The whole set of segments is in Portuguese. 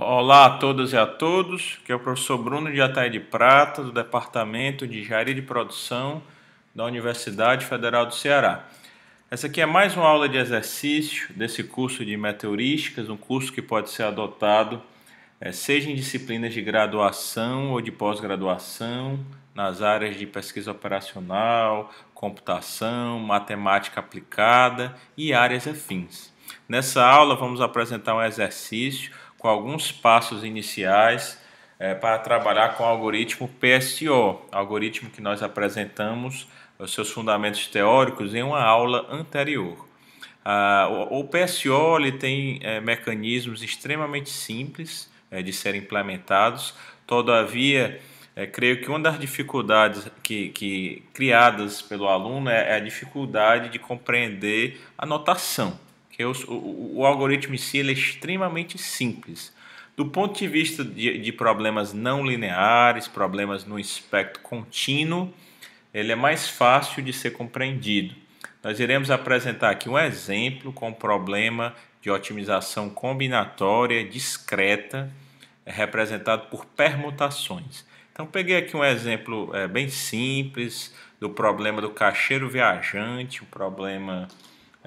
Olá a todas e a todos, que é o professor Bruno de Ataíde Prata, do Departamento de Engenharia de Produção da Universidade Federal do Ceará. Essa aqui é mais uma aula de exercício desse curso de meteorísticas, um curso que pode ser adotado é, seja em disciplinas de graduação ou de pós-graduação, nas áreas de pesquisa operacional, computação, matemática aplicada e áreas afins. Nessa aula vamos apresentar um exercício com alguns passos iniciais é, para trabalhar com o algoritmo PSO, algoritmo que nós apresentamos os seus fundamentos teóricos em uma aula anterior. Ah, o, o PSO ele tem é, mecanismos extremamente simples é, de serem implementados, todavia, é, creio que uma das dificuldades que, que criadas pelo aluno é, é a dificuldade de compreender a notação o, o, algoritmo em si é extremamente simples. Do ponto de vista de, de problemas não lineares, problemas no espectro contínuo, ele é mais fácil de ser compreendido. Nós iremos apresentar aqui um exemplo com problema de otimização combinatória discreta, é representado por permutações. Então, peguei aqui um exemplo é, bem simples do problema do caixeiro viajante, o um problema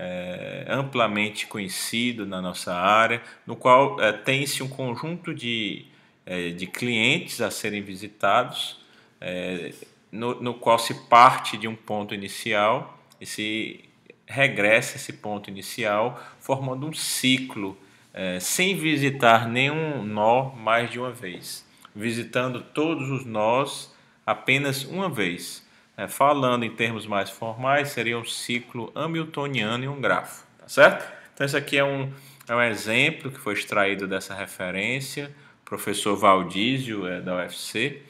é, amplamente conhecido na nossa área, no qual é, tem-se um conjunto de, é, de clientes a serem visitados, é, no, no qual se parte de um ponto inicial e se regressa esse ponto inicial, formando um ciclo, é, sem visitar nenhum nó mais de uma vez, visitando todos os nós apenas uma vez é, falando em termos mais formais, seria um ciclo hamiltoniano e um grafo, tá certo? Então, esse aqui é um, é um exemplo que foi extraído dessa referência, professor Valdísio, é, da UFC,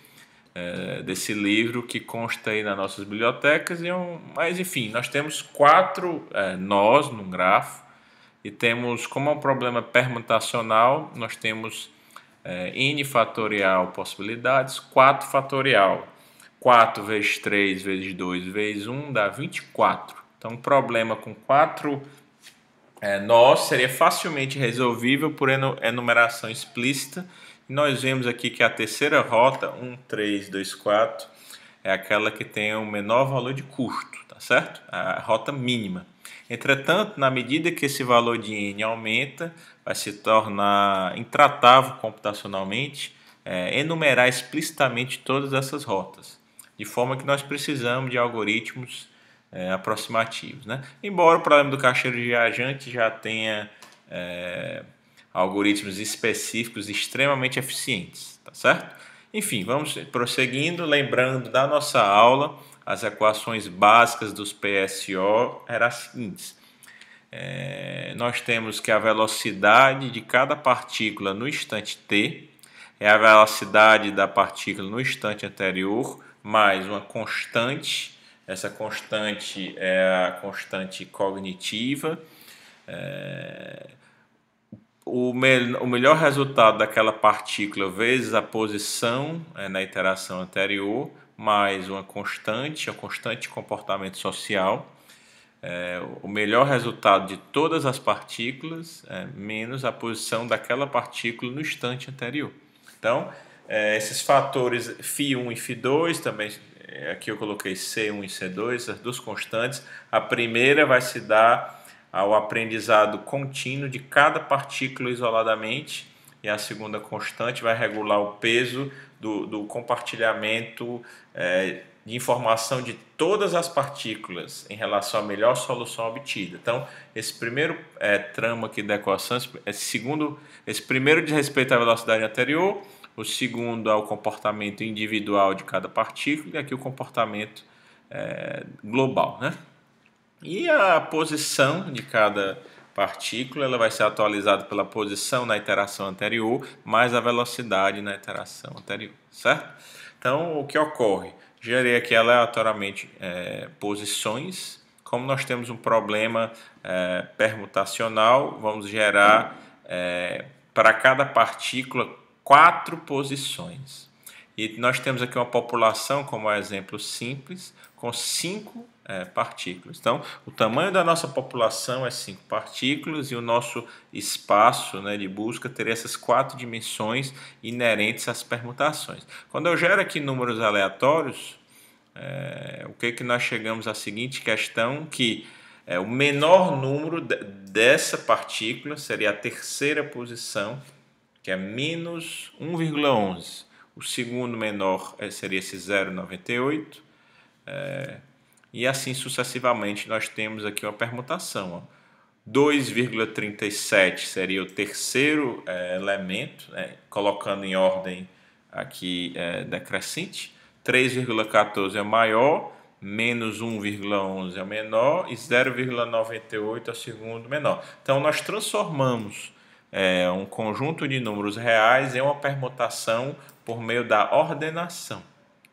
é, desse livro que consta aí nas nossas bibliotecas. E um, mas, enfim, nós temos quatro é, nós no grafo e temos, como é um problema permutacional, nós temos é, n fatorial possibilidades, 4 fatorial 4 vezes 3 vezes 2 vezes 1 dá 24. Então, um problema com 4 é, nós seria facilmente resolvível por enumeração explícita. nós vemos aqui que a terceira rota, 1, 3, 2, 4, é aquela que tem o menor valor de custo, tá certo? A rota mínima. Entretanto, na medida que esse valor de n aumenta, vai se tornar intratável computacionalmente é, enumerar explicitamente todas essas rotas de forma que nós precisamos de algoritmos é, aproximativos. Né? Embora o problema do caixeiro de viajante já tenha é, algoritmos específicos extremamente eficientes, tá certo? Enfim, vamos prosseguindo, lembrando da nossa aula, as equações básicas dos PSO eram as seguintes. É, nós temos que a velocidade de cada partícula no instante t é a velocidade da partícula no instante anterior mais uma constante, essa constante é a constante cognitiva. É, o, me, o melhor resultado daquela partícula vezes a posição é, na iteração anterior, mais uma constante, a constante comportamento social. É, o melhor resultado de todas as partículas, é menos a posição daquela partícula no instante anterior. Então, é, esses fatores Φ1 e Φ2 também é, aqui eu coloquei C1 e C2, as duas constantes. A primeira vai se dar ao aprendizado contínuo de cada partícula isoladamente, e a segunda constante vai regular o peso do, do compartilhamento é, de informação de todas as partículas em relação à melhor solução obtida. Então, esse primeiro é, trama aqui da equação, esse, segundo, esse primeiro diz respeito à velocidade anterior o segundo é o comportamento individual de cada partícula e aqui o comportamento é, global. Né? E a posição de cada partícula ela vai ser atualizada pela posição na iteração anterior mais a velocidade na iteração anterior, certo? Então, o que ocorre? Gerei aqui aleatoriamente é, posições como nós temos um problema é, permutacional, vamos gerar é, para cada partícula quatro posições. E nós temos aqui uma população, como um exemplo simples, com cinco é, partículas. Então, o tamanho da nossa população é cinco partículas e o nosso espaço né, de busca teria essas quatro dimensões inerentes às permutações. Quando eu gero aqui números aleatórios, é, o que, que nós chegamos à seguinte questão que é, o menor número de, dessa partícula seria a terceira posição que é menos 1,11. O segundo menor eh, seria esse 0,98. É, eh, e assim sucessivamente nós temos aqui uma permutação. 2,37 seria o terceiro é, elemento, né, colocando em ordem aqui é, decrescente. 3,14 é o maior, menos 1,11 é o menor e 0,98 é o segundo menor. Então nós transformamos é, um conjunto de números reais em uma permutação por meio da ordenação,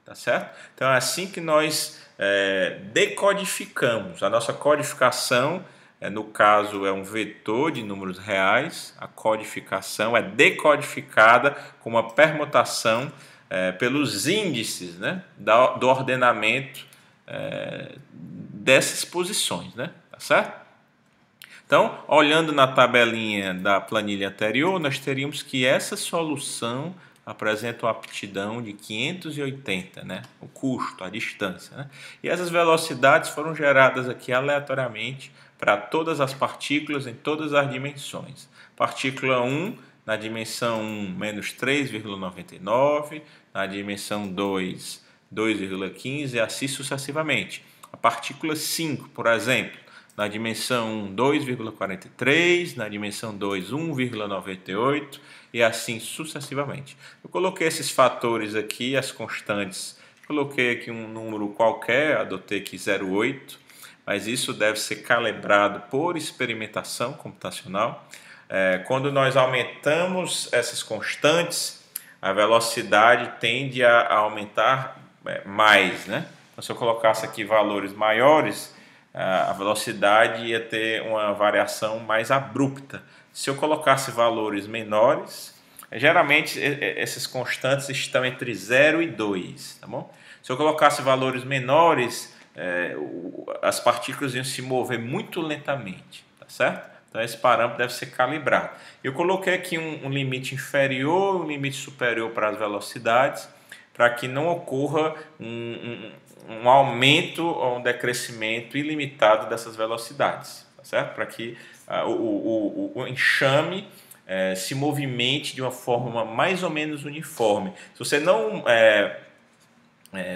tá certo? Então é assim que nós é, decodificamos. A nossa codificação, é, no caso, é um vetor de números reais, a codificação é decodificada com uma permutação é, pelos índices né, da, do ordenamento é, dessas posições, né? Tá certo? Então, olhando na tabelinha da planilha anterior, nós teríamos que essa solução apresenta uma aptidão de 580, né? o custo, a distância. Né? E essas velocidades foram geradas aqui aleatoriamente para todas as partículas em todas as dimensões. Partícula 1 na dimensão 1, menos 3,99, na dimensão 2, 2,15 e assim sucessivamente. A partícula 5, por exemplo, na dimensão 1, 2,43, na dimensão 2, 1,98 e assim sucessivamente. Eu coloquei esses fatores aqui, as constantes, coloquei aqui um número qualquer, adotei aqui 0,8, mas isso deve ser calibrado por experimentação computacional. É, quando nós aumentamos essas constantes, a velocidade tende a, aumentar é, mais, né? Então, se eu colocasse aqui valores maiores, a velocidade ia ter uma variação mais abrupta. Se eu colocasse valores menores, geralmente essas constantes estão entre 0 e 2, tá bom? Se eu colocasse valores menores, é, as partículas iam se mover muito lentamente, tá certo? Então esse parâmetro deve ser calibrado. Eu coloquei aqui um, um limite inferior, um limite superior para as velocidades, para que não ocorra um, um aumento ou um decrescimento ilimitado dessas velocidades, tá certo? Para que uh, o, o, o, enxame eh, se movimente de uma forma mais ou menos uniforme. Se você não é,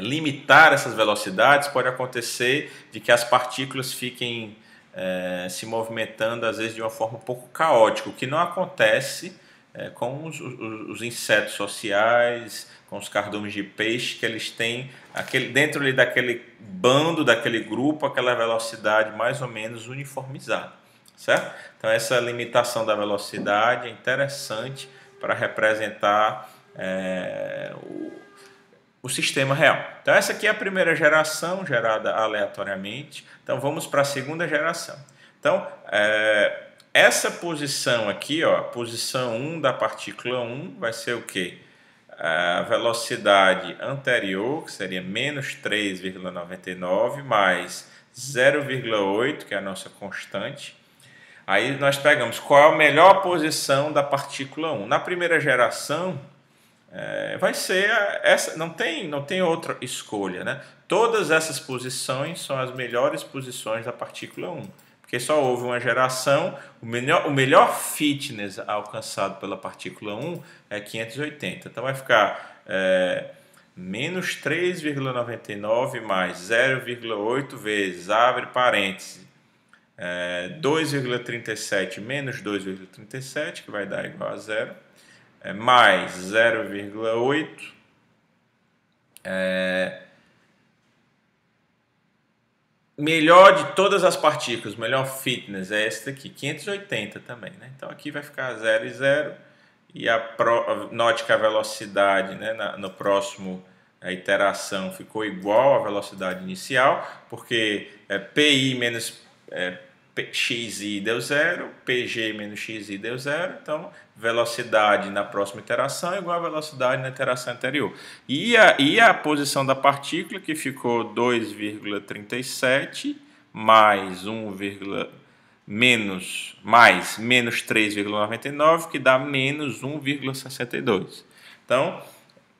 limitar essas velocidades, pode acontecer de que as partículas fiquem é, se movimentando, às vezes, de uma forma um pouco caótica, o que não acontece é, com os, os, os, insetos sociais, com os cardumes de peixe, que eles têm aquele, dentro ali daquele bando, daquele grupo, aquela velocidade mais ou menos uniformizada, certo? Então essa limitação da velocidade é interessante para representar é, o, o sistema real. Então essa aqui é a primeira geração gerada aleatoriamente. Então vamos para a segunda geração. Então é, essa posição aqui, ó, posição 1 da partícula 1 vai ser o que? a velocidade anterior, que seria menos 3,99, mais 0,8, que é a nossa constante. Aí nós pegamos qual é a melhor posição da partícula 1. Na primeira geração, é, vai ser a, essa, não tem, não tem outra escolha, né? Todas essas posições são as melhores posições da partícula 1 porque só houve uma geração. O melhor, o melhor fitness alcançado pela partícula 1 é 580. Então vai ficar é, menos 3,99 mais 0,8 vezes, abre parênteses, é, 2,37 menos 2,37, que vai dar igual a zero, é, mais 0,8. É, melhor de todas as partículas, melhor fitness é esta aqui, 580 também, né? Então aqui vai ficar 0 e 0 e a, pro, note que a velocidade, né, na, no próximo a iteração ficou igual à velocidade inicial, porque é, pi menos é, xi deu zero, pg menos xi deu zero, então velocidade na próxima iteração é igual a velocidade na iteração anterior. E a, e a posição da partícula que ficou 2,37 mais 1, menos mais menos 3,99 que dá menos 1,62. Então,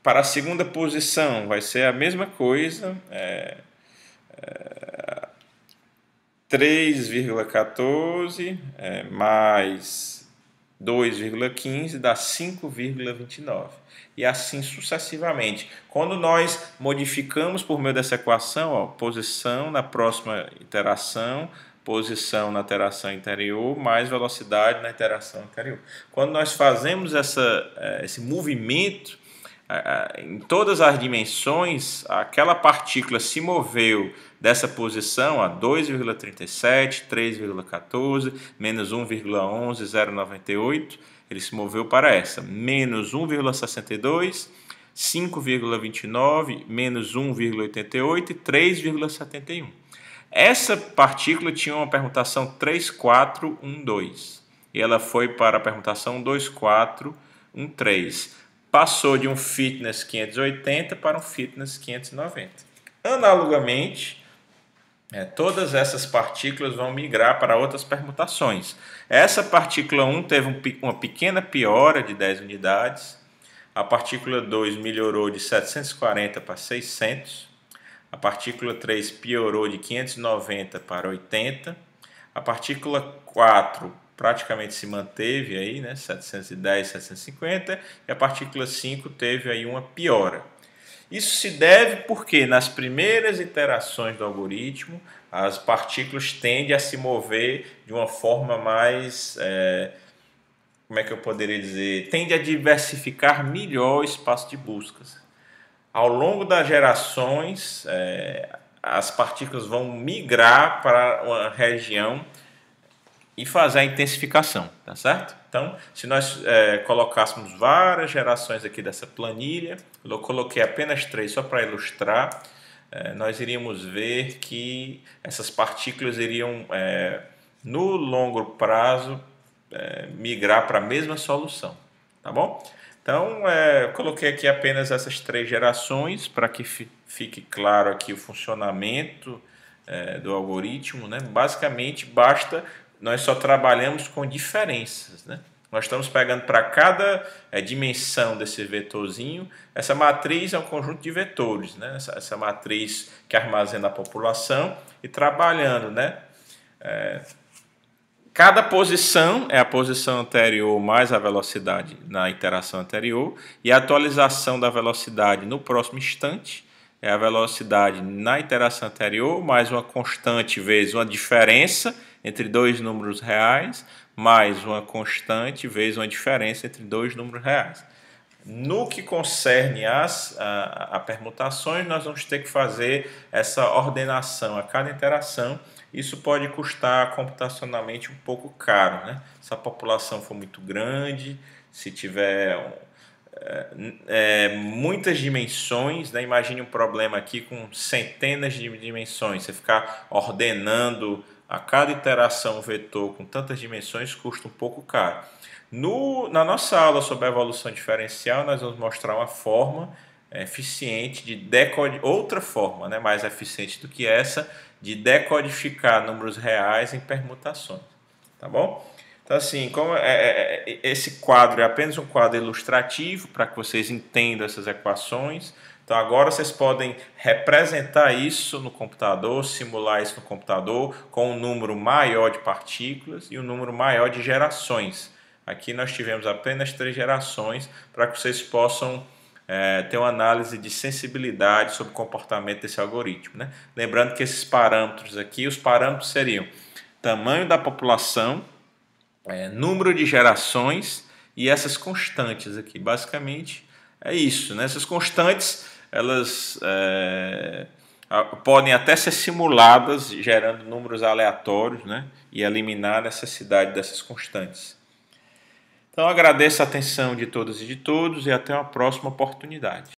para a segunda posição vai ser a mesma coisa. É, é, 3,14 é, mais 2,15 dá 5,29. E assim sucessivamente. Quando nós modificamos por meio dessa equação, ó, posição na próxima iteração, posição na iteração interior, mais velocidade na iteração interior Quando nós fazemos essa, é, esse movimento em todas as dimensões, aquela partícula se moveu dessa posição a 2,37, 3,14, menos 1,11, 0,98. Ele se moveu para essa, menos 1,62, 5,29, menos 1,88 e 3,71. Essa partícula tinha uma permutação 3412 e ela foi para a permutação 2413 passou de um fitness 580 para um fitness 590. Analogamente, é, todas essas partículas vão migrar para outras permutações. Essa partícula 1 teve um, uma pequena piora de 10 unidades. A partícula 2 melhorou de 740 para 600. A partícula 3 piorou de 590 para 80. A partícula 4 praticamente se manteve aí, né, 710, 750, e a partícula 5 teve aí uma piora. Isso se deve porque nas primeiras iterações do algoritmo as partículas tendem a se mover de uma forma mais, é, como é que eu poderia dizer, tende a diversificar melhor o espaço de buscas. Ao longo das gerações, é, as partículas vão migrar para uma região e fazer a intensificação, tá certo? Então, se nós é, colocássemos várias gerações aqui dessa planilha, eu coloquei apenas três só para ilustrar, é, nós iríamos ver que essas partículas iriam, é, no longo prazo, é, migrar para a mesma solução, tá bom? Então, é, eu coloquei aqui apenas essas três gerações para que fique claro aqui o funcionamento é, do algoritmo, né? Basicamente, basta nós só trabalhamos com diferenças, né? Nós estamos pegando para cada é, dimensão desse vetorzinho, essa matriz é um conjunto de vetores, né? essa, essa matriz que armazena a população e trabalhando. Né? É, cada posição é a posição anterior mais a velocidade na interação anterior, e a atualização da velocidade no próximo instante é a velocidade na interação anterior mais uma constante vezes uma diferença entre dois números reais mais uma constante vezes uma diferença entre dois números reais. No que concerne as a, a, permutações, nós vamos ter que fazer essa ordenação a cada interação. Isso pode custar computacionalmente um pouco caro, né? Se a população for muito grande, se tiver é, é, muitas dimensões, né? Imagine um problema aqui com centenas de dimensões. Você ficar ordenando a cada iteração vetor com tantas dimensões custa um pouco caro. No, na nossa aula sobre a evolução diferencial, nós vamos mostrar uma forma é, eficiente de decodificar, outra forma né, mais eficiente do que essa, de decodificar números reais em permutações. Tá bom? Então, assim, como é, é, é esse quadro é apenas um quadro ilustrativo para que vocês entendam essas equações. Então agora vocês podem representar isso no computador, simular isso no computador com um número maior de partículas e um número maior de gerações. Aqui nós tivemos apenas três gerações para que vocês possam é, ter uma análise de sensibilidade sobre o comportamento desse algoritmo. Né? Lembrando que esses parâmetros aqui, os parâmetros seriam tamanho da população, é, número de gerações e essas constantes aqui. Basicamente é isso. Né? Essas constantes elas é, podem até ser simuladas, gerando números aleatórios, né? E eliminar a necessidade dessas constantes. Então agradeço a atenção de todas e de todos e até uma próxima oportunidade.